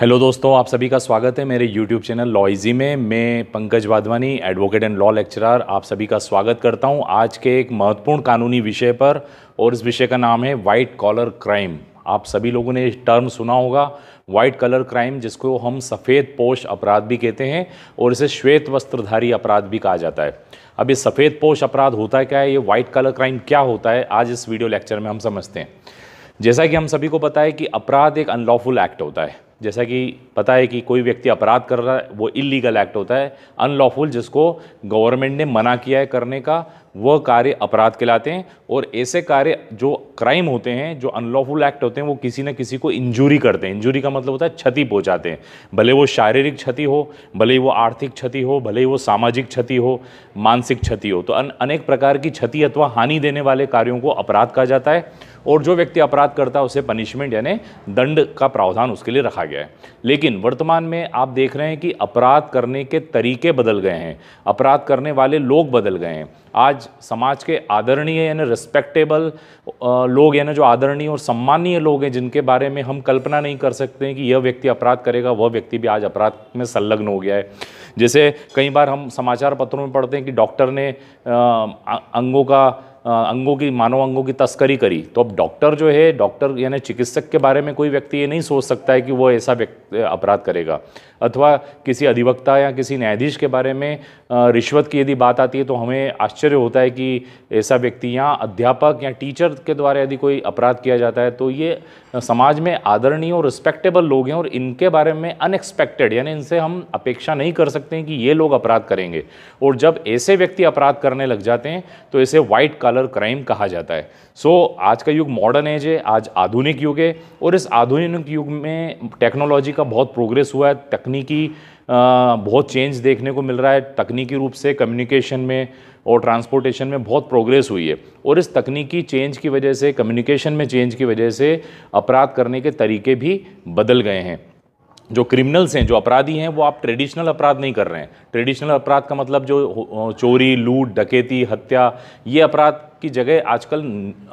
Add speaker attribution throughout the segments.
Speaker 1: hello दोस्तों आप सभी का स्वागत है मेरे यूट्यूब चैनल लॉइजी में मैं Pankaj Wadhwani advocate and law lecturer आप सभी का स्वागत करता हूं आज के एक महत्वपूर्ण कानूनी विषय पर और इस विषय का नाम है वाइट कॉलर क्राइम आप सभी लोगों ने टर्म सुना होगा व्हाइट कलर क्राइम जिसको हम सफ़ेद पोष अपराध भी कहते हैं और इसे श्वेत वस्त्रधारी अपराध भी कहा जाता है अब ये सफ़ेद पोष अपराध होता है क्या है ये व्हाइट कलर क्राइम क्या होता है आज इस वीडियो लेक्चर में हम समझते हैं जैसा कि हम सभी को पता है कि अपराध एक अनलॉफुल एक्ट होता है जैसा कि पता है कि कोई व्यक्ति अपराध कर रहा है वो इलीगल एक्ट होता है अनलॉफुल जिसको गवर्नमेंट ने मना किया है करने का वह कार्य अपराध कहलाते हैं और ऐसे कार्य जो क्राइम होते हैं जो अनलॉफुल एक्ट होते हैं वो किसी न किसी को इंजूरी करते हैं इंजूरी का मतलब होता है क्षति पहुंचाते हैं भले वो शारीरिक क्षति हो भले वो आर्थिक क्षति हो भले वो सामाजिक क्षति हो मानसिक क्षति हो तो अन, अनेक प्रकार की क्षति अथवा हानि देने वाले कार्यों को अपराध कहा जाता है और जो व्यक्ति अपराध करता है उसे पनिशमेंट यानी दंड का प्रावधान उसके लिए रखा गया है लेकिन वर्तमान में आप देख रहे हैं कि अपराध करने के तरीके बदल गए हैं अपराध करने वाले लोग बदल गए हैं आज समाज समाज के आदरणीय यानी रिस्पेक्टेबल लोग यानी जो आदरणीय और सम्मानीय लोग हैं जिनके बारे में हम कल्पना नहीं कर सकते हैं कि यह व्यक्ति अपराध करेगा वह व्यक्ति भी आज अपराध में संलग्न हो गया है जैसे कई बार हम समाचार पत्रों में पढ़ते हैं कि डॉक्टर ने अंगों का अंगों की मानव अंगों की तस्करी करी तो अब डॉक्टर जो है डॉक्टर यानी चिकित्सक के बारे में कोई व्यक्ति ये नहीं सोच सकता है कि वो ऐसा अपराध करेगा अथवा किसी अधिवक्ता या किसी न्यायाधीश के बारे में रिश्वत की यदि बात आती है तो हमें आश्चर्य होता है कि ऐसा व्यक्ति या अध्यापक या टीचर के द्वारा यदि कोई अपराध किया जाता है तो ये समाज में आदरणीय और रिस्पेक्टेबल लोग हैं और इनके बारे में अनएक्सपेक्टेड यानी इनसे हम अपेक्षा नहीं कर सकते हैं कि ये लोग अपराध करेंगे और जब ऐसे व्यक्ति अपराध करने लग जाते हैं तो ऐसे वाइट कलर क्राइम कहा जाता है सो so, आज का युग मॉडर्न एज है आज आधुनिक युग है और इस आधुनिक युग में टेक्नोलॉजी का बहुत प्रोग्रेस हुआ है तकनीकी बहुत चेंज देखने को मिल रहा है तकनीकी रूप से कम्युनिकेशन में और ट्रांसपोर्टेशन में बहुत प्रोग्रेस हुई है और इस तकनीकी चेंज की वजह से कम्युनिकेशन में चेंज की वजह से अपराध करने के तरीके भी बदल गए हैं जो क्रिमिनल्स हैं जो अपराधी हैं वो आप ट्रेडिशनल अपराध नहीं कर रहे हैं ट्रेडिशनल अपराध का मतलब जो चोरी लूट डकैती हत्या ये अपराध की जगह आजकल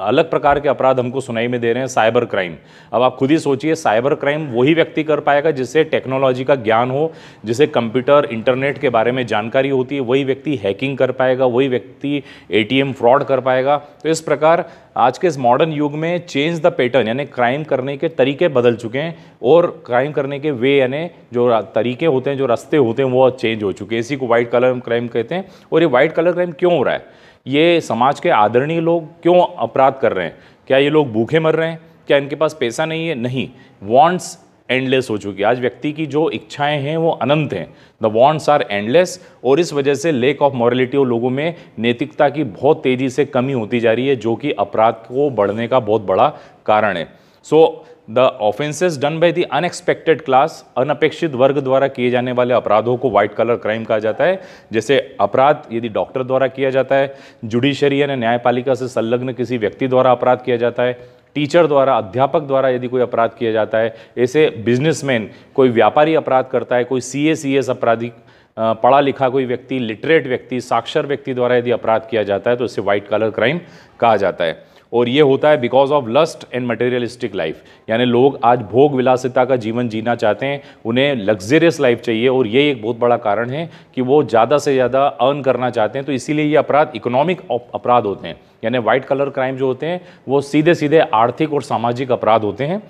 Speaker 1: अलग प्रकार के अपराध हमको सुनाई में दे रहे हैं साइबर क्राइम अब आप खुद ही सोचिए साइबर क्राइम वही व्यक्ति कर पाएगा जिससे टेक्नोलॉजी का ज्ञान हो जिसे कंप्यूटर इंटरनेट के बारे में जानकारी होती है वही व्यक्ति हैकिंग कर पाएगा वही व्यक्ति ए फ्रॉड कर पाएगा तो इस प्रकार आज के इस मॉडर्न युग में चेंज द पैटर्न यानी क्राइम करने के तरीके बदल चुके हैं और क्राइम करने के वे यानी जो तरीके होते हैं जो रास्ते होते हैं वो चेंज हो चुके हैं इसी को व्हाइट कलर क्राइम कहते हैं और ये व्हाइट कलर क्राइम क्यों हो रहा है ये समाज के आदरणीय लोग क्यों अपराध कर रहे हैं क्या ये लोग भूखे मर रहे हैं क्या इनके पास पैसा नहीं है नहीं वॉन्ट्स एंडलेस हो चुकी है आज व्यक्ति की जो इच्छाएं हैं वो अनंत हैं द वॉन्ट्स आर एंडलेस और इस वजह से लेक ऑफ मॉरलिटी और लोगों में नैतिकता की बहुत तेज़ी से कमी होती जा रही है जो कि अपराध को बढ़ने का बहुत बड़ा कारण है so so, the offences done by the unexpected class अनपेक्षित वर्ग द्वारा किए जाने वाले अपराधों को व्हाइट कलर क्राइम कहा जाता है जैसे अपराध यदि डॉक्टर द्वारा किया जाता है जुडिशरी यानी न्यायपालिका से संलग्न किसी व्यक्ति द्वारा अपराध किया जाता है टीचर द्वारा अध्यापक द्वारा यदि कोई अपराध किया जाता है ऐसे बिजनेसमैन कोई व्यापारी अपराध करता है कोई सी ए सी एस अपराधी पढ़ा लिखा कोई व्यक्ति लिटरेट व्यक्ति साक्षर व्यक्ति द्वारा यदि अपराध किया जाता है तो इसे व्हाइट कलर क्राइम कहा जाता है और ये होता है because of lust and materialistic life यानी लोग आज भोग विलासिता का जीवन जीना चाहते हैं उन्हें लग्जरियस लाइफ चाहिए और ये एक बहुत बड़ा कारण है कि वो ज़्यादा से ज़्यादा अर्न करना चाहते हैं तो इसीलिए ये अपराध इकोनॉमिक अपराध होते हैं यानी वाइट कलर क्राइम जो होते हैं वो सीधे सीधे आर्थिक और सामाजिक अपराध होते हैं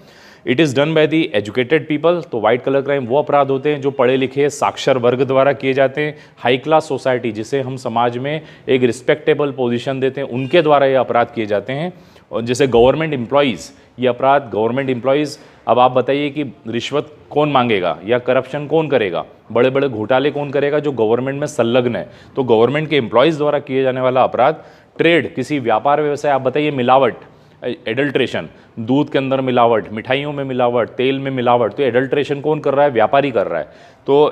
Speaker 1: it is done by the educated people तो वाइट कलर क्राइम वो अपराध होते हैं जो पढ़े लिखे साक्षर वर्ग द्वारा किए जाते हैं हाई क्लास सोसाइटी जिसे हम समाज में एक रिस्पेक्टेबल पोजिशन देते हैं उनके द्वारा ये अपराध किए जाते हैं और जैसे गवर्नमेंट एम्प्लॉयज़ ये अपराध गवर्नमेंट एम्प्लॉयज़ अब आप बताइए कि रिश्वत कौन मांगेगा या करप्शन कौन करेगा बड़े बड़े घोटाले कौन करेगा जो गवर्नमेंट में संलग्न है तो गवर्नमेंट के एम्प्लॉयज़ द्वारा किए जाने वाला अपराध ट्रेड किसी व्यापार व्यवसाय आप बताइए मिलावट एडल्ट्रेशन दूध के अंदर मिलावट मिठाइयों में मिलावट तेल में मिलावट तो एडल्ट्रेशन कौन कर रहा है व्यापारी कर रहा है तो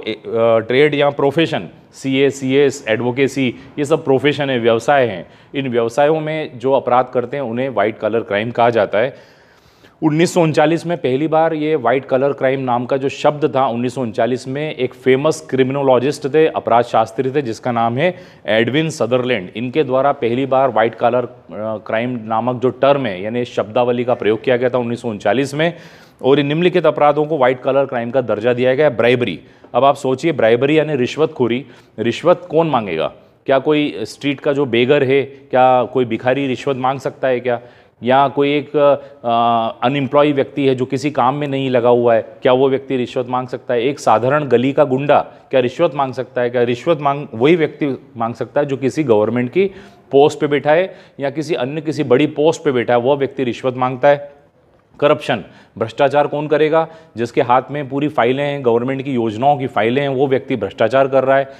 Speaker 1: ट्रेड या profession C A C S advocacy ये सब प्रोफेशन है व्यवसाय हैं इन व्यवसायों में जो अपराध करते हैं उन्हें वाइट कलर क्राइम कहा जाता है उन्नीस में पहली बार ये वाइट कलर क्राइम नाम का जो शब्द था उन्नीस में एक फेमस क्रिमिनोलॉजिस्ट थे अपराध शास्त्री थे जिसका नाम है एडविन सदरलैंड इनके द्वारा पहली बार वाइट कलर क्राइम नामक जो टर्म है यानी शब्दावली का प्रयोग किया गया था उन्नीस में और निम्नलिखित अपराधों को व्हाइट कलर क्राइम का दर्जा दिया गया है ब्राइबरी अब आप सोचिए ब्राइबरी यानी रिश्वतखोरी रिश्वत कौन मांगेगा क्या कोई स्ट्रीट का जो बेगर है क्या कोई भिखारी रिश्वत मांग सकता है क्या या कोई एक अनएम्प्लॉय व्यक्ति है जो किसी काम में नहीं लगा हुआ है क्या वो व्यक्ति रिश्वत मांग सकता है एक साधारण गली का गुंडा क्या रिश्वत मांग सकता है क्या रिश्वत मांग वही व्यक्ति मांग सकता है जो किसी गवर्नमेंट की पोस्ट पे बैठा है या किसी अन्य किसी बड़ी पोस्ट पे बैठा है वह व्यक्ति रिश्वत मांगता है करप्शन भ्रष्टाचार कौन करेगा जिसके हाथ में पूरी फाइलें हैं गवर्नमेंट की योजनाओं की फाइलें हैं वो व्यक्ति भ्रष्टाचार कर रहा है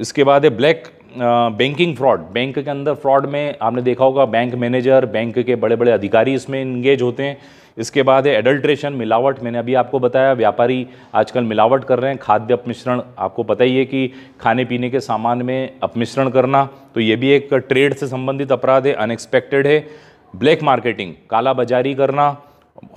Speaker 1: इसके बाद है ब्लैक बैंकिंग फ्रॉड बैंक के अंदर फ्रॉड में आपने देखा होगा बैंक मैनेजर बैंक के बड़े बड़े अधिकारी इसमें इंगेज होते हैं इसके बाद है एडल्ट्रेशन मिलावट मैंने अभी आपको बताया व्यापारी आजकल मिलावट कर रहे हैं खाद्य अपमिश्रण आपको पता ही है कि खाने पीने के सामान में अपमिश्रण करना तो ये भी एक ट्रेड से संबंधित अपराध है अनएक्सपेक्टेड है ब्लैक मार्केटिंग काला बाजारी करना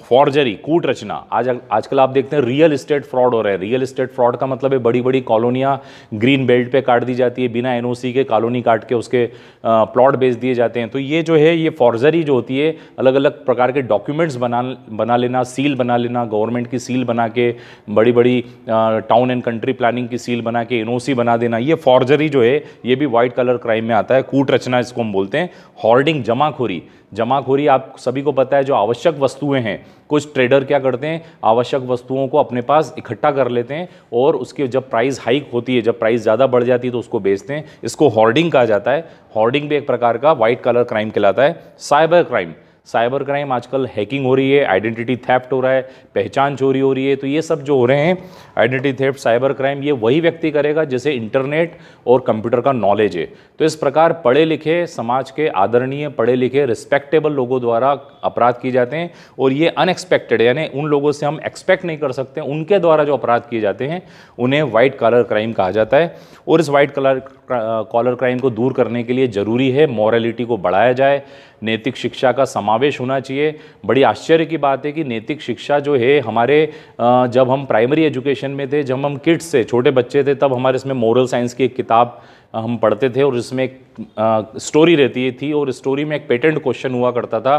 Speaker 1: फॉर्जरी कूट रचना आज आजकल आप देखते हैं रियल इस्टेट फ्रॉड हो रहा है रियल इस्टेट फ्रॉड का मतलब है बड़ी बड़ी कॉलोनियाँ ग्रीन बेल्ट पे काट दी जाती है बिना एनओसी के कॉलोनी काट के उसके प्लॉट बेच दिए जाते हैं तो ये जो है ये फॉर्जरी जो होती है अलग अलग प्रकार के डॉक्यूमेंट्स बना बना लेना सील बना लेना गवर्नमेंट की सील बना के बड़ी बड़ी टाउन एंड कंट्री प्लानिंग की सील बना के एन बना देना ये फॉर्जरी जो है ये भी वाइट कलर क्राइम में आता है कूट रचना इसको हम बोलते हैं हॉर्डिंग जमाखोरी जमाखोरी आप सभी को पता है जो आवश्यक वस्तुएं हैं कुछ ट्रेडर क्या करते हैं आवश्यक वस्तुओं को अपने पास इकट्ठा कर लेते हैं और उसके जब प्राइस हाइक होती है जब प्राइस ज़्यादा बढ़ जाती है तो उसको बेचते हैं इसको हॉर्डिंग कहा जाता है हॉर्डिंग भी एक प्रकार का वाइट कलर क्राइम कहलाता है साइबर क्राइम साइबर क्राइम आजकल हैकिंग हो रही है आइडेंटिटी थैप्ट हो रहा है पहचान चोरी हो रही है तो ये सब जो हो रहे हैं आइडेंटिटी थेफ्ट साइबर क्राइम ये वही व्यक्ति करेगा जिसे इंटरनेट और कंप्यूटर का नॉलेज है तो इस प्रकार पढ़े लिखे समाज के आदरणीय पढ़े लिखे रिस्पेक्टेबल लोगों द्वारा अपराध किए जाते हैं और ये अनएक्सपेक्टेड यानी उन लोगों से हम एक्सपेक्ट नहीं कर सकते उनके द्वारा जो अपराध किए जाते हैं उन्हें वाइट कलर क्राइम कहा जाता है और इस वाइट कलर कॉलर क्राइम को दूर करने के लिए ज़रूरी है मॉरलिटी को बढ़ाया जाए नैतिक शिक्षा का समावेश समावेश होना चाहिए बड़ी आश्चर्य की बात है कि नैतिक शिक्षा जो है हमारे जब हम प्राइमरी एजुकेशन में थे जब हम किड्स से छोटे बच्चे थे तब हमारे इसमें मॉरल साइंस की एक किताब हम पढ़ते थे और इसमें एक स्टोरी रहती थी और स्टोरी में एक पेटेंट क्वेश्चन हुआ करता था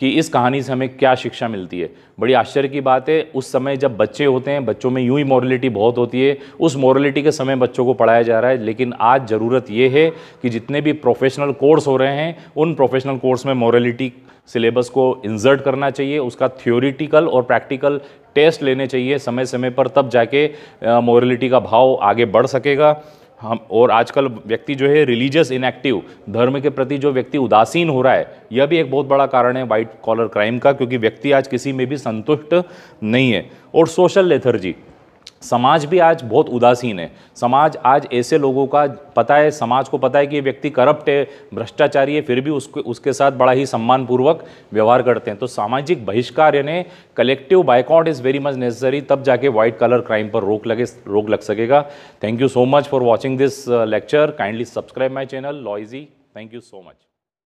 Speaker 1: कि इस कहानी से हमें क्या शिक्षा मिलती है बड़ी आश्चर्य की बात है उस समय जब बच्चे होते हैं बच्चों में यूँ ही मॉरलिटी बहुत होती है उस मॉरलिटी के समय बच्चों को पढ़ाया जा रहा है लेकिन आज ज़रूरत ये है कि जितने भी प्रोफेशनल कोर्स हो रहे हैं उन प्रोफेशनल कोर्स में मॉरलिटी सिलेबस को इंजर्ट करना चाहिए उसका थ्योरिटिकल और प्रैक्टिकल टेस्ट लेने चाहिए समय समय पर तब जाके मॉरलिटी का भाव आगे बढ़ सकेगा हम और आजकल व्यक्ति जो है रिलीजियस इनएक्टिव धर्म के प्रति जो व्यक्ति उदासीन हो रहा है यह भी एक बहुत बड़ा कारण है वाइट कॉलर क्राइम का क्योंकि व्यक्ति आज किसी में भी संतुष्ट नहीं है और सोशल लेथर्जी समाज भी आज बहुत उदासीन है समाज आज ऐसे लोगों का पता है समाज को पता है कि ये व्यक्ति करप्ट है भ्रष्टाचारी है फिर भी उसके उसके साथ बड़ा ही सम्मानपूर्वक व्यवहार करते हैं तो सामाजिक बहिष्कार यानी collective boycott is very much necessary तब जाके व्हाइट कलर क्राइम पर रोक लगे रोक लग सकेगा thank you so much for watching this lecture kindly subscribe my channel लॉइजी थैंक यू सो मच